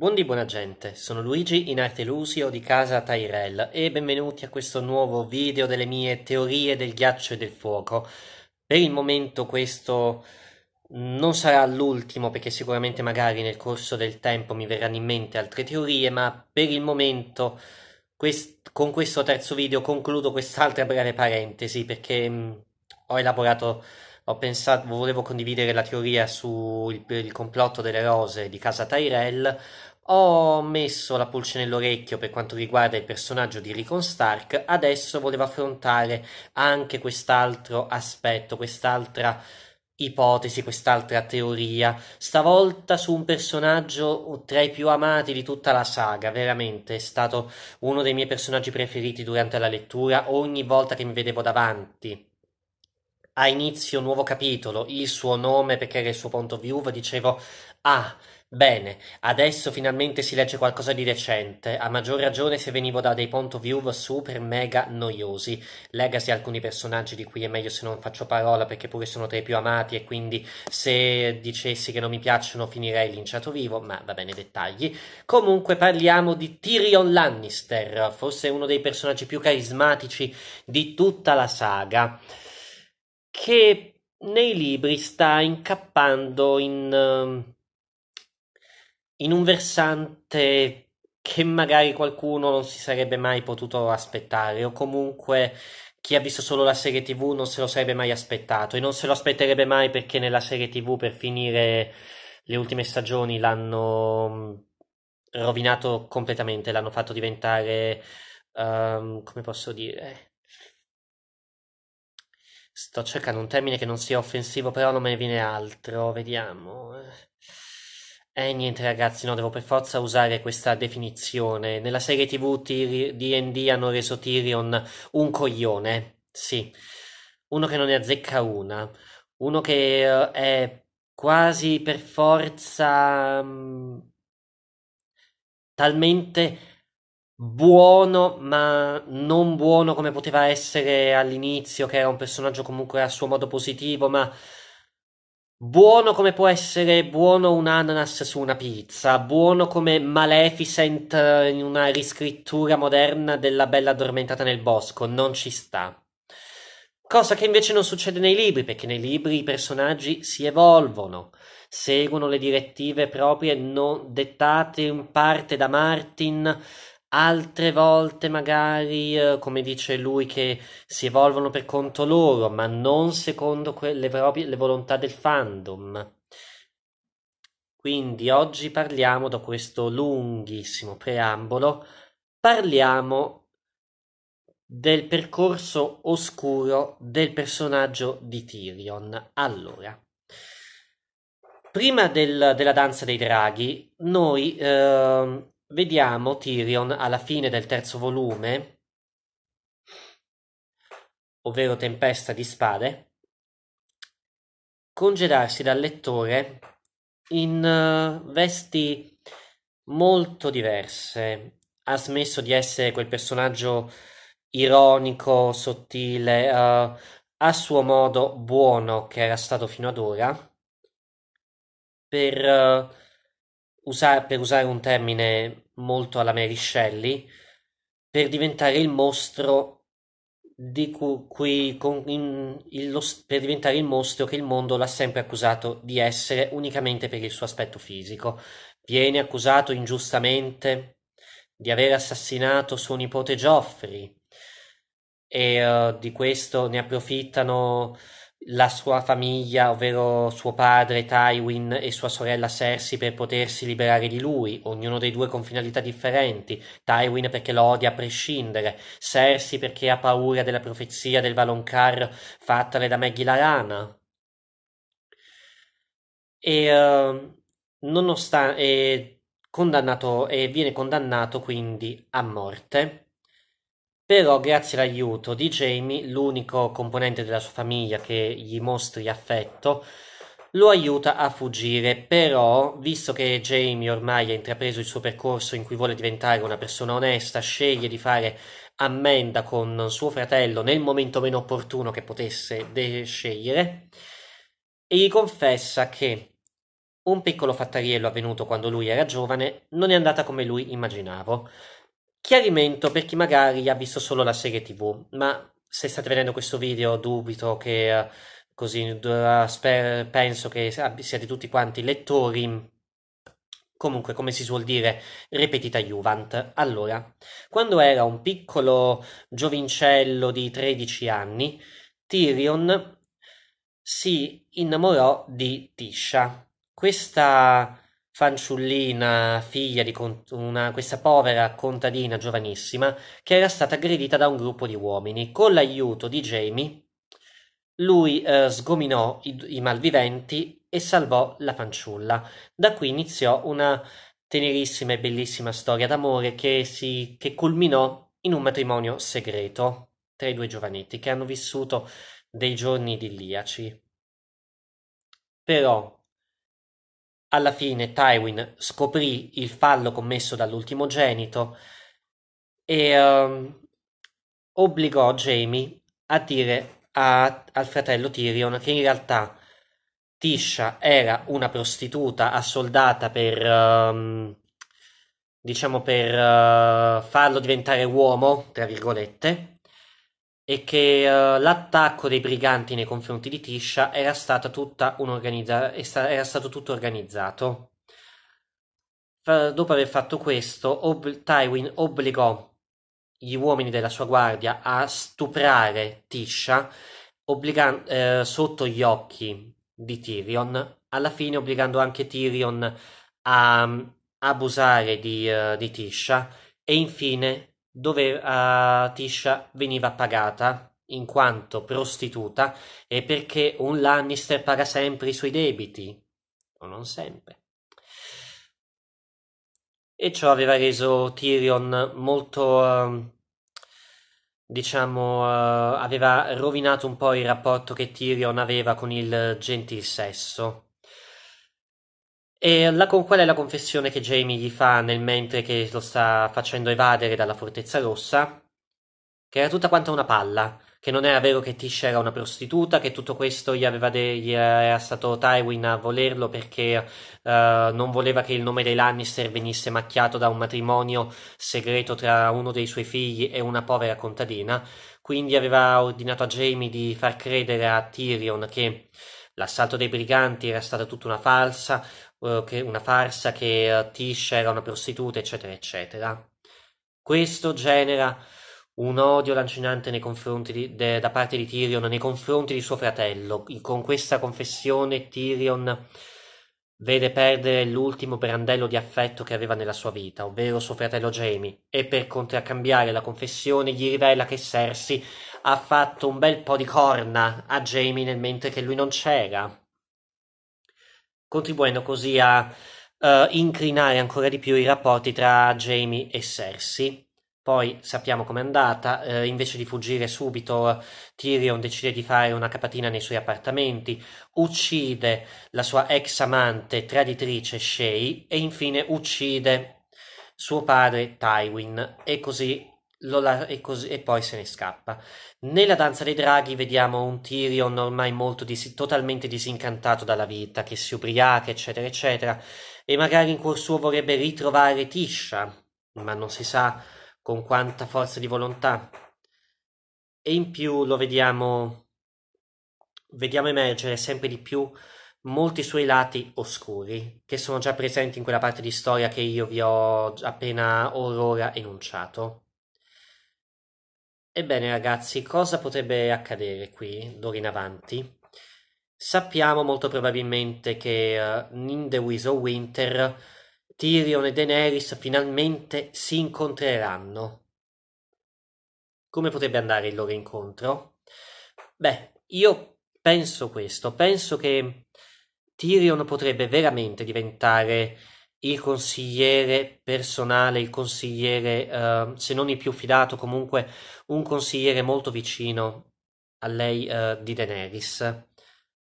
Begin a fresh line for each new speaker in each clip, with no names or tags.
Buondì buona gente, sono Luigi in arte Lusio di casa Tyrell e benvenuti a questo nuovo video delle mie teorie del ghiaccio e del fuoco. Per il momento questo non sarà l'ultimo perché sicuramente magari nel corso del tempo mi verranno in mente altre teorie, ma per il momento quest con questo terzo video concludo quest'altra breve parentesi perché mh, mm, ho elaborato ho pensato, volevo condividere la teoria sul complotto delle rose di casa Tyrell, ho messo la pulce nell'orecchio per quanto riguarda il personaggio di Rickon Stark, adesso volevo affrontare anche quest'altro aspetto, quest'altra ipotesi, quest'altra teoria, stavolta su un personaggio tra i più amati di tutta la saga, veramente è stato uno dei miei personaggi preferiti durante la lettura, ogni volta che mi vedevo davanti. A inizio nuovo capitolo, il suo nome perché era il suo punto view, dicevo "Ah, Bene, adesso finalmente si legge qualcosa di recente, a maggior ragione se venivo da dei point of view super mega noiosi. Legasi alcuni personaggi di cui è meglio se non faccio parola perché pure sono tra i più amati e quindi se dicessi che non mi piacciono finirei linciato vivo, ma va bene dettagli. Comunque parliamo di Tyrion Lannister, forse uno dei personaggi più carismatici di tutta la saga, che nei libri sta incappando in... Uh, in un versante che magari qualcuno non si sarebbe mai potuto aspettare o comunque chi ha visto solo la serie TV non se lo sarebbe mai aspettato e non se lo aspetterebbe mai perché nella serie TV per finire le ultime stagioni l'hanno mm, rovinato completamente, l'hanno fatto diventare um, come posso dire Sto cercando un termine che non sia offensivo, però non me ne viene altro, vediamo. Eh. Eh niente ragazzi, no, devo per forza usare questa definizione. Nella serie TV D&D hanno reso Tyrion un coglione, sì. Uno che non ne azzecca una, uno che uh, è quasi per forza um, talmente buono, ma non buono come poteva essere all'inizio, che era un personaggio comunque a suo modo positivo, ma Buono come può essere buono un ananas su una pizza, buono come Maleficent eh, in una riscrittura moderna della Bella addormentata nel bosco, non ci sta. Cosa che invece non succede nei libri, perché nei libri i personaggi si evolvono, seguono le direttive proprie non dettate in parte da Martin, Altre volte magari, eh, come dice lui, che si evolvono per conto loro, ma non secondo que- le, proprie, le volontà del fandom. Quindi oggi parliamo, da questo lunghissimo preambolo, parliamo del percorso oscuro del personaggio di Tyrion. Allora, prima del, della danza dei draghi, noi eh, Vediamo Tyrion alla fine del terzo volume, ovvero Tempesta di Spade, congedarsi dal lettore in eh, vesti molto diverse. Ha smesso di essere quel personaggio ironico, sottile, uh, a suo modo buono che era stato fino ad ora, per uh, usare, per usare un termine molto alla Mary Shelley, per diventare il mostro di cui, cui con, in, il, lo, per diventare il mostro che il mondo l'ha sempre accusato di essere unicamente per il suo aspetto fisico. Viene accusato ingiustamente di aver assassinato suo nipote Geoffrey e uh, di questo ne approfittano la sua famiglia, ovvero suo padre Tywin e sua sorella Cersei per potersi liberare di lui, ognuno dei due con finalità differenti, Tywin perché lo odia a prescindere, Cersei perché ha paura della profezia del Valoncar fattale da Maggie la rana. E uh, ehm, nonostante condannato e viene condannato quindi a morte però grazie all'aiuto di Jamie, l'unico componente della sua famiglia che gli mostri affetto, lo aiuta a fuggire, però, visto che Jamie ormai ha intrapreso il suo percorso in cui vuole diventare una persona onesta, sceglie di fare ammenda con suo fratello nel momento meno opportuno che potesse de- scegliere e gli confessa che un piccolo fattariello avvenuto quando lui era giovane non è andata come lui immaginavo. Chiarimento per chi magari ha visto solo la serie TV, ma se state vedendo questo video dubito che eh, così sper- penso che siate tutti quanti lettori comunque come si suol dire ripetita Juvent. Allora, quando era un piccolo giovincello di 13 anni, Tyrion si innamorò di Tisha. Questa fanciullina, figlia di una, questa povera contadina giovanissima, che era stata aggredita da un gruppo di uomini. Con l'aiuto di Jamie, lui eh, sgominò i, i malviventi e salvò la fanciulla. Da qui iniziò una tenerissima e bellissima storia d'amore che, si, che culminò in un matrimonio segreto tra i due giovanetti che hanno vissuto dei giorni idilliaci. Però alla fine Tywin scoprì il fallo commesso dall'ultimogenito e um, obbligò Jamie a dire a, al fratello Tyrion che in realtà Tisha era una prostituta assoldata per um, diciamo per uh, farlo diventare uomo, tra virgolette, e che uh, l'attacco dei briganti nei confronti di Tisha era, organizza- era stato tutto organizzato. F- dopo aver fatto questo, ob- Tywin obbligò gli uomini della sua guardia a stuprare Tisha obbligan- eh, sotto gli occhi di Tyrion, alla fine obbligando anche Tyrion a um, abusare di, uh, di Tisha e infine dove uh, Tisha veniva pagata in quanto prostituta e perché un Lannister paga sempre i suoi debiti, o non sempre. E ciò aveva reso Tyrion molto, uh, diciamo, uh, aveva rovinato un po' il rapporto che Tyrion aveva con il gentil sesso e la, qual è la confessione che Jamie gli fa nel mentre che lo sta facendo evadere dalla Fortezza Rossa? Che era tutta quanta una palla, che non era vero che Tish era una prostituta, che tutto questo gli, aveva de- gli era stato Tywin a volerlo perché uh, non voleva che il nome dei Lannister venisse macchiato da un matrimonio segreto tra uno dei suoi figli e una povera contadina. Quindi aveva ordinato a Jamie di far credere a Tyrion che l'assalto dei briganti era stata tutta una falsa, eh, una farsa che Tish era una prostituta, eccetera, eccetera. Questo genera un odio lancinante di, de, da parte di Tyrion nei confronti di suo fratello. Con questa confessione Tyrion vede perdere l'ultimo brandello di affetto che aveva nella sua vita, ovvero suo fratello Jamie, e per contraccambiare la confessione gli rivela che Cersei ha fatto un bel po' di corna a Jamie nel mentre che lui non c'era contribuendo così a uh, incrinare ancora di più i rapporti tra Jamie e Cersei. Poi sappiamo com'è andata, eh, invece di fuggire subito Tyrion decide di fare una capatina nei suoi appartamenti, uccide la sua ex amante traditrice Shay e infine uccide suo padre Tywin e così la- e, cos- e, poi se ne scappa. Nella danza dei draghi vediamo un Tyrion ormai molto dis- totalmente disincantato dalla vita, che si ubriaca, eccetera, eccetera, e magari in cuor suo vorrebbe ritrovare Tisha, ma non si sa con quanta forza di volontà. E in più lo vediamo, vediamo emergere sempre di più molti suoi lati oscuri, che sono già presenti in quella parte di storia che io vi ho appena or ora enunciato. Ebbene ragazzi, cosa potrebbe accadere qui d'ora in avanti? Sappiamo molto probabilmente che uh, in The Wiz of Winter Tyrion e Daenerys finalmente si incontreranno. Come potrebbe andare il loro incontro? Beh, io penso questo, penso che Tyrion potrebbe veramente diventare il consigliere personale, il consigliere, eh, se non il più fidato, comunque un consigliere molto vicino a lei eh, di Daenerys,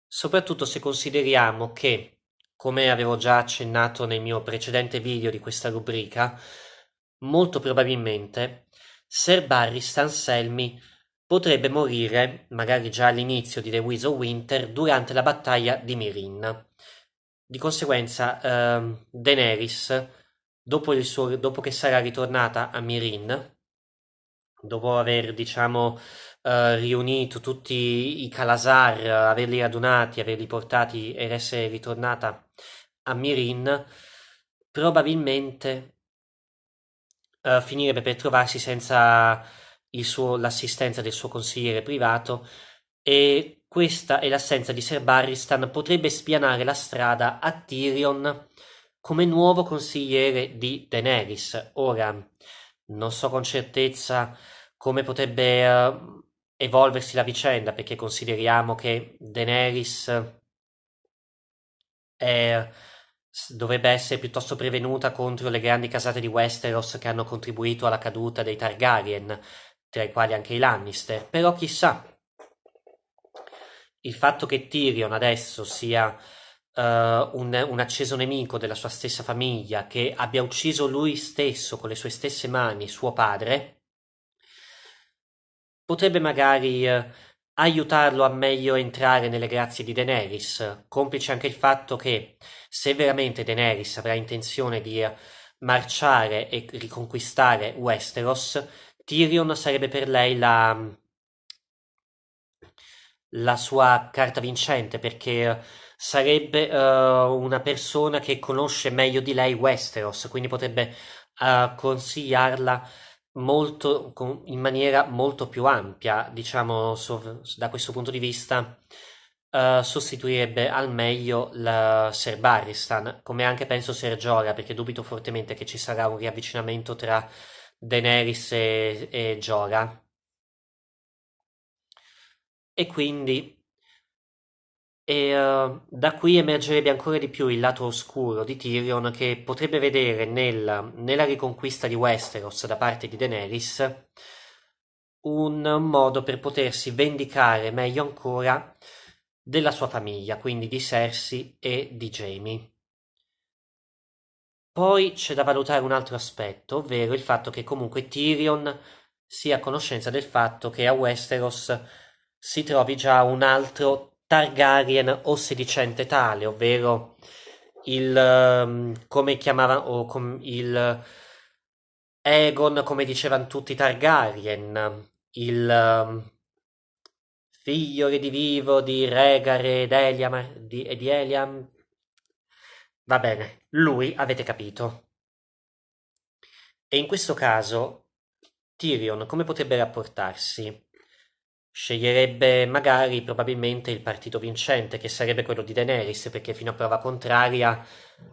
soprattutto se consideriamo che, come avevo già accennato nel mio precedente video di questa rubrica, molto probabilmente Ser Barris Anselmi potrebbe morire, magari già all'inizio di The Wiz of Winter, durante la battaglia di Mirin di conseguenza, ehm, Daenerys, dopo, suo, dopo, che sarà ritornata a Mirin, dopo aver, diciamo, eh, riunito tutti i Kalasar, averli radunati, averli portati ed essere ritornata a Mirin, probabilmente eh, finirebbe per trovarsi senza l'assistenza del suo consigliere privato e questa e l'assenza di Ser Barristan potrebbe spianare la strada a Tyrion come nuovo consigliere di Daenerys. Ora, non so con certezza come potrebbe uh, evolversi la vicenda, perché consideriamo che Daenerys è, eh, dovrebbe essere piuttosto prevenuta contro le grandi casate di Westeros che hanno contribuito alla caduta dei Targaryen, tra i quali anche i Lannister. Però chissà, il fatto che Tyrion adesso sia uh, un, un, acceso nemico della sua stessa famiglia, che abbia ucciso lui stesso con le sue stesse mani suo padre, potrebbe magari uh, aiutarlo a meglio entrare nelle grazie di Daenerys, complice anche il fatto che se veramente Daenerys avrà intenzione di eh, marciare e riconquistare Westeros, Tyrion sarebbe per lei la la sua carta vincente perché sarebbe uh, una persona che conosce meglio di lei Westeros, quindi potrebbe uh, consigliarla molto, con, in maniera molto più ampia, diciamo so, da questo punto di vista. Uh, sostituirebbe al meglio la Ser Barristan, come anche penso Ser Jorah, perché dubito fortemente che ci sarà un riavvicinamento tra Daenerys e, e Jorah e quindi e, uh, da qui emergerebbe ancora di più il lato oscuro di Tyrion che potrebbe vedere nel, nella riconquista di Westeros da parte di Daenerys un modo per potersi vendicare meglio ancora della sua famiglia, quindi di Cersei e di Jamie. Poi c'è da valutare un altro aspetto, ovvero il fatto che comunque Tyrion sia a conoscenza del fatto che a Westeros si trovi già un altro Targaryen o sedicente tale, ovvero il ehm, come chiamavano o com, il Egon, come dicevano tutti i Targaryen, il ehm, figlio redivivo di Regare ed Eliam, di, e di Eliam. Va bene, lui avete capito. E in questo caso, Tyrion come potrebbe rapportarsi? sceglierebbe magari probabilmente il partito vincente, che sarebbe quello di Daenerys, perché fino a prova contraria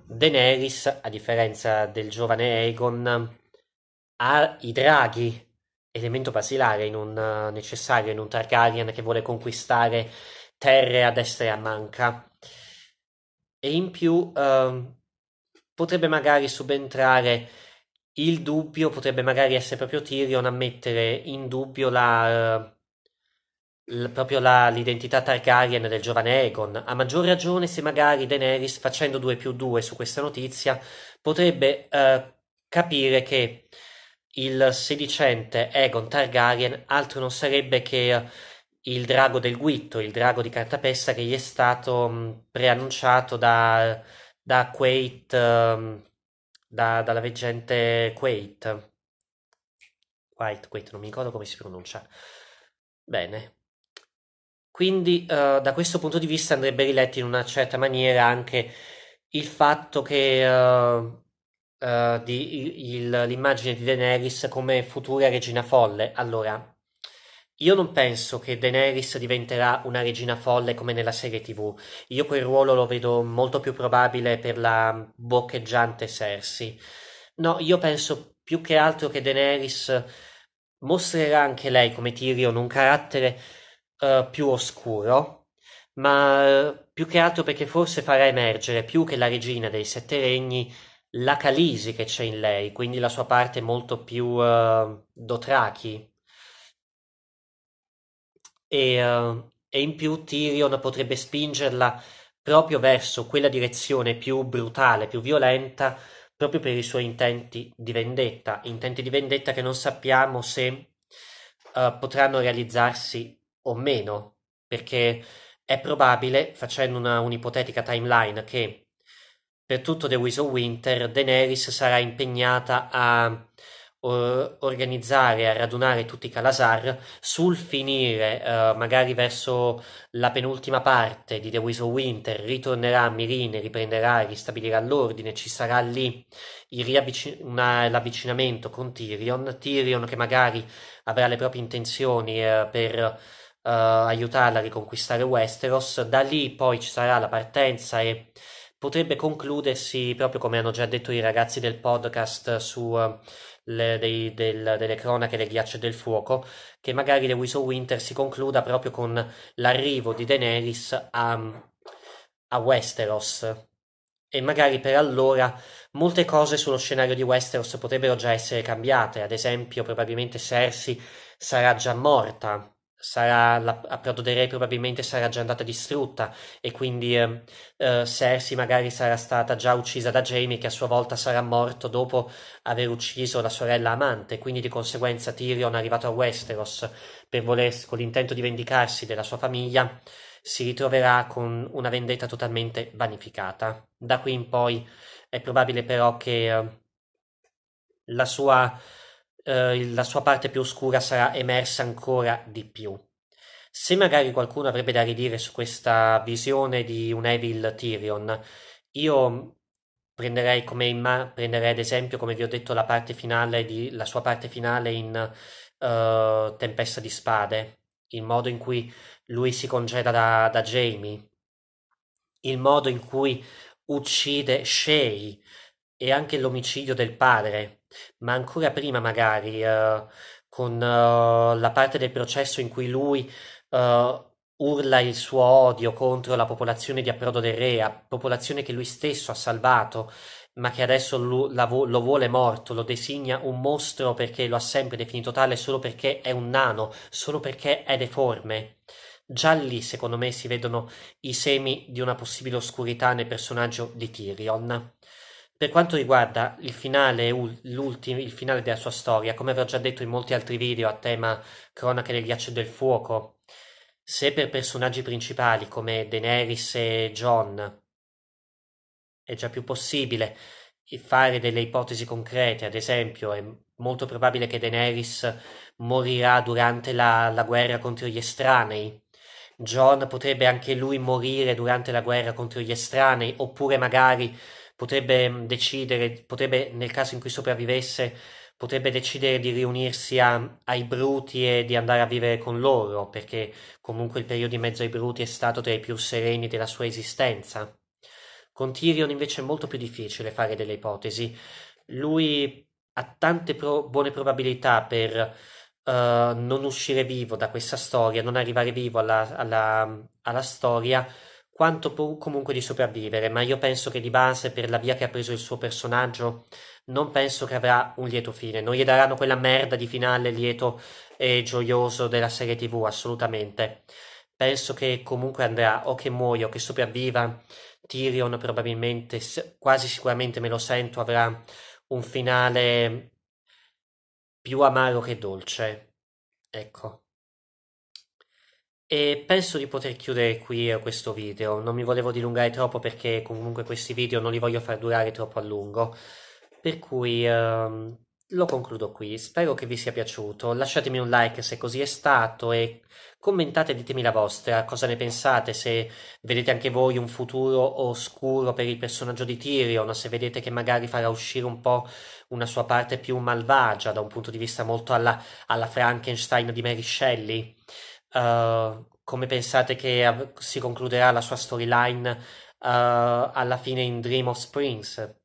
Daenerys, a differenza del giovane Aegon, ha i draghi, elemento basilare in un, necessario in un Targaryen che vuole conquistare terre a destra e a manca. E in più eh, potrebbe magari subentrare il dubbio, potrebbe magari essere proprio Tyrion a mettere in dubbio la proprio la- l'identità Targaryen del giovane Egon, a maggior ragione se magari Daenerys, facendo 2 più 2 su questa notizia, potrebbe eh, capire che il sedicente Egon Targaryen altro non sarebbe che eh, il drago del guitto, il drago di cartapesta che gli è stato mm, preannunciato da, da Quait, ehm, da, dalla veggente Quait. Quait, Quait, non mi ricordo come si pronuncia. Bene, quindi eh, da questo punto di vista andrebbe riletto in una certa maniera anche il fatto che eh, eh, di, il, l'immagine di Daenerys come futura regina folle. Allora, io non penso che Daenerys diventerà una regina folle come nella serie TV. Io quel ruolo lo vedo molto più probabile per la boccheggiante Cersei. No, io penso più che altro che Daenerys mostrerà anche lei come Tyrion un carattere eh, più oscuro, ma eh, più che altro perché forse farà emergere più che la regina dei sette regni la Calisi che c'è in lei, quindi la sua parte molto più uh, eh, Dotrachi. E, uh, e in più Tyrion potrebbe spingerla proprio verso quella direzione più brutale, più violenta, proprio per i suoi intenti di vendetta, intenti di vendetta che non sappiamo se uh, potranno realizzarsi o meno, perché è probabile, facendo una, un'ipotetica timeline, che per tutto The Wizard Winter Daenerys sarà impegnata a organizzare, a radunare tutti i Kalasar sul finire, eh, magari verso la penultima parte di The Wizard Winter, ritornerà a Mirine, riprenderà, ristabilirà l'ordine, ci sarà lì l'avvicinamento con Tyrion, Tyrion che magari avrà le proprie intenzioni eh, per uh, aiutarla a riconquistare Westeros. Da lì poi ci sarà la partenza e potrebbe concludersi proprio come hanno già detto i ragazzi del podcast su uh, le, dei, del, delle cronache del ghiaccio e del fuoco, che magari The Wizard Winter si concluda proprio con l'arrivo di Daenerys a, a Westeros. E magari per allora molte cose sullo scenario di Westeros potrebbero già essere cambiate, ad esempio probabilmente Cersei sarà già morta, sarà la, a Prato dei Re probabilmente sarà già andata distrutta e quindi eh, eh, Cersei magari sarà stata già uccisa da Jamie che a sua volta sarà morto dopo aver ucciso la sorella amante quindi di conseguenza Tyrion arrivato a Westeros voler, con l'intento di vendicarsi della sua famiglia si ritroverà con una vendetta totalmente vanificata da qui in poi è probabile però che eh, la sua eh, la sua parte più oscura sarà emersa ancora di più. Se magari qualcuno avrebbe da ridire su questa visione di un Evil Tyrion, io prenderei, come imma- prenderei ad esempio, come vi ho detto, la, parte finale di, la sua parte finale in uh, Tempesta di Spade, il modo in cui lui si congeda da, da Jamie, il modo in cui uccide Shay e anche l'omicidio del padre ma ancora prima magari eh, con eh, la parte del processo in cui lui eh, urla il suo odio contro la popolazione di Approdo del Rea, popolazione che lui stesso ha salvato, ma che adesso lo, vo- lo vuole morto, lo designa un mostro perché lo ha sempre definito tale solo perché è un nano, solo perché è deforme. Già lì, secondo me, si vedono i semi di una possibile oscurità nel personaggio di Tyrion. Per quanto riguarda il finale, il finale della sua storia, come avevo già detto in molti altri video a tema cronache del ghiaccio e del fuoco, se per personaggi principali come Daenerys e John è già più possibile fare delle ipotesi concrete, ad esempio è molto probabile che Daenerys morirà durante la, la guerra contro gli estranei, John potrebbe anche lui morire durante la guerra contro gli estranei, oppure magari potrebbe mm, decidere, potrebbe nel caso in cui sopravvivesse, potrebbe decidere di riunirsi a, ai Bruti e di andare a vivere con loro, perché comunque il periodo in mezzo ai Bruti è stato tra i più sereni della sua esistenza. Con Tyrion invece è molto più difficile fare delle ipotesi. Lui ha tante pro- buone probabilità per uh, non uscire vivo da questa storia, non arrivare vivo alla, alla, alla storia, quanto comunque di sopravvivere, ma io penso che di base, per la via che ha preso il suo personaggio, non penso che avrà un lieto fine. Non gli daranno quella merda di finale lieto e gioioso della serie TV, assolutamente. Penso che comunque andrà o che muoia o che sopravviva. Tyrion probabilmente, quasi sicuramente me lo sento, avrà un finale più amaro che dolce. Ecco. E penso di poter chiudere qui eh, questo video, non mi volevo dilungare troppo perché comunque questi video non li voglio far durare troppo a lungo, per cui ehm, lo concludo qui, spero che vi sia piaciuto, lasciatemi un like se così è stato e commentate e ditemi la vostra, cosa ne pensate, se vedete anche voi un futuro oscuro per il personaggio di Tyrion, se vedete che magari farà uscire un po' una sua parte più malvagia da un punto di vista molto alla, alla Frankenstein di Mary Shelley eh, come pensate che si concluderà la sua storyline uh, alla fine in Dream of Springs?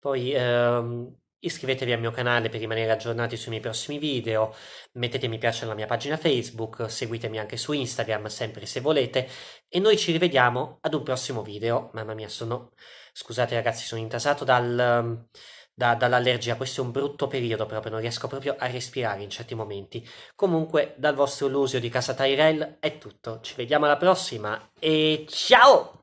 Poi uh, iscrivetevi al mio canale per rimanere aggiornati sui miei prossimi video, mettete mi piace alla mia pagina Facebook, seguitemi anche su Instagram sempre se volete e noi ci rivediamo ad un prossimo video. Mamma mia, sono... Scusate ragazzi, sono intasato dal... Ehm, da, dall'allergia. Questo è un brutto periodo proprio, non riesco proprio a respirare in certi momenti. Comunque, dal vostro Lusio di Casa Tyrell è tutto. Ci vediamo alla prossima e ciao!